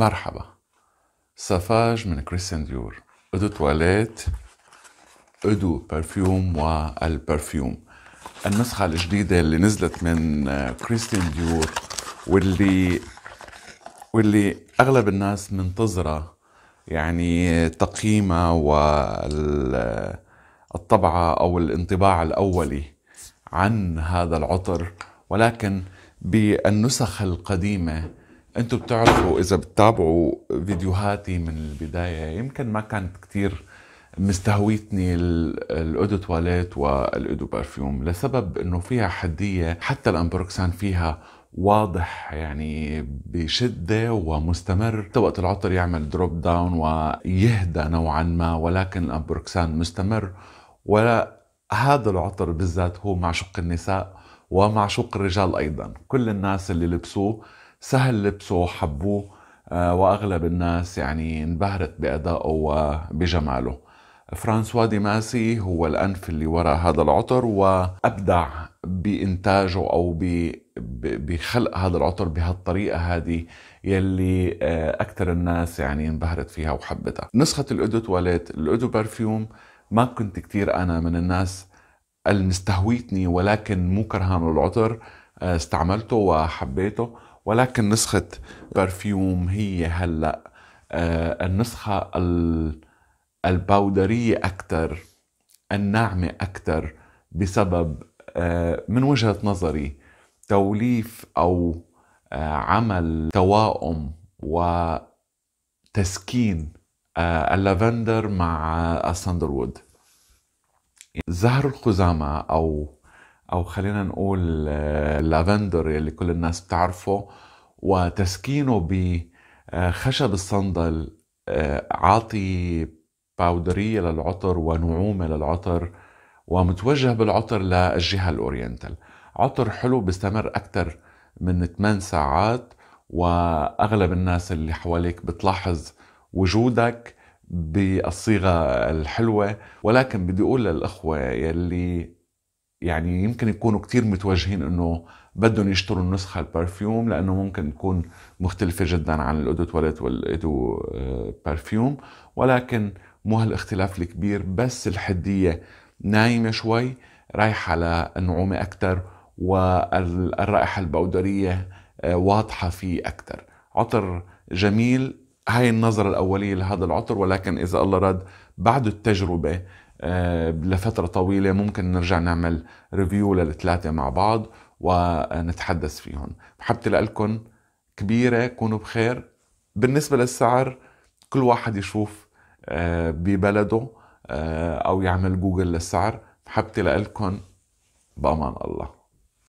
مرحبا سافاج من كريستيان ديور ادو تواليت ادو برفيوم والبرفيوم النسخة الجديدة اللي نزلت من آه، كريستيان ديور واللي واللي اغلب الناس منتظرة يعني تقييمها والطبعة او الانطباع الاولي عن هذا العطر ولكن بالنسخ القديمه انتم بتعرفوا اذا بتتابعوا فيديوهاتي من البدايه يمكن ما كانت كتير مستهويتني الاودو تواليت والاودو برفيوم لسبب انه فيها حديه حتى الامبروكسان فيها واضح يعني بشده ومستمر وقت العطر يعمل دروب داون ويهدى نوعا ما ولكن الامبروكسان مستمر ولا هذا العطر بالذات هو معشوق النساء ومعشوق الرجال ايضا كل الناس اللي لبسوه سهل لبسه حبوه آه، واغلب الناس يعني انبهرت بادائه وبجماله فرانسوا دي ماسي هو الانف اللي وراء هذا العطر وابدع بانتاجه او بخلق هذا العطر بهالطريقه هذه يلي آه، اكثر الناس يعني انبهرت فيها وحبتها نسخه الاودو تواليت الاودو برفيوم ما كنت كثير انا من الناس المستهويتني ولكن مو كرهان العطر آه، استعملته وحبيته ولكن نسخة برفيوم هي هلأ آه، النسخة الباودرية أكثر الناعمة أكثر بسبب آه، من وجهة نظري توليف أو آه، عمل توائم وتسكين اللافندر مع وود زهر الخزامة أو او خلينا نقول اللافندر آه، اللي كل الناس بتعرفه وتسكينه بخشب آه، الصندل آه، عاطي باودرية للعطر ونعومة للعطر ومتوجه بالعطر للجهة الأورينتال عطر حلو بيستمر أكثر من 8 ساعات وأغلب الناس اللي حواليك بتلاحظ وجودك بالصيغة الحلوة ولكن بدي أقول للأخوة يلي يعني يمكن يكونوا كتير متوجهين انه بدهم يشتروا النسخة البرفيوم لأنه ممكن تكون مختلفة جدا عن الأودو تواليت والأودو برفيوم ولكن مو هالاختلاف الكبير بس الحدية نايمة شوي رايحة لنعومة أكثر والرائحة البودرية آه، واضحة فيه أكثر عطر جميل هاي النظرة الأولية لهذا العطر ولكن إذا الله رد بعد التجربة آه، لفترة طويلة ممكن نرجع نعمل ريفيو للثلاثة مع بعض ونتحدث فيهم محبتي لكم كبيرة كونوا بخير بالنسبة للسعر كل واحد يشوف آه، ببلده آه، أو يعمل جوجل للسعر محبتي لكم بأمان الله